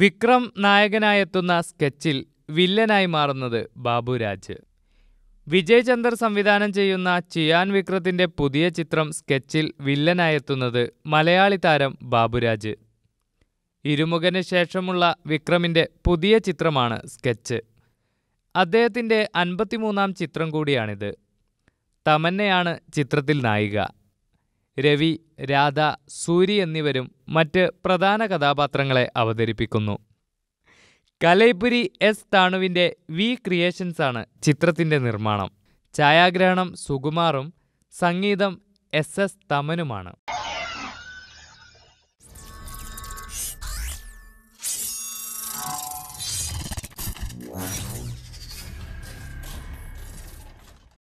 വിക്രം നായകനായെത്തുന്ന സ്കെച്ചിൽ വില്ലനായി മാറുന്നത് ബാബുരാജ് വിജയ് ചന്ദർ സംവിധാനം ചെയ്യുന്ന ചിയാൻ വിക്രത്തിന്റെ പുതിയ ചിത്രം സ്കെച്ചിൽ വില്ലനായെത്തുന്നത് മലയാളി താരം ബാബുരാജ് ഇരുമുഖന് ശേഷമുള്ള വിക്രമിന്റെ പുതിയ ചിത്രമാണ് സ്കെച്ച് അദ്ദേഹത്തിന്റെ അൻപത്തിമൂന്നാം ചിത്രം കൂടിയാണിത് തമന്നയാണ് ചിത്രത്തിൽ നായിക രവി രാധ സൂരി എന്നിവരും മറ്റ് പ്രധാന കഥാപാത്രങ്ങളെ അവതരിപ്പിക്കുന്നു കലൈപുരി എസ് താണുവിൻ്റെ വി ക്രിയേഷൻസാണ് ചിത്രത്തിൻ്റെ നിർമ്മാണം ഛായാഗ്രഹണം സുകുമാറും സംഗീതം എസ് എസ് തമനുമാണ്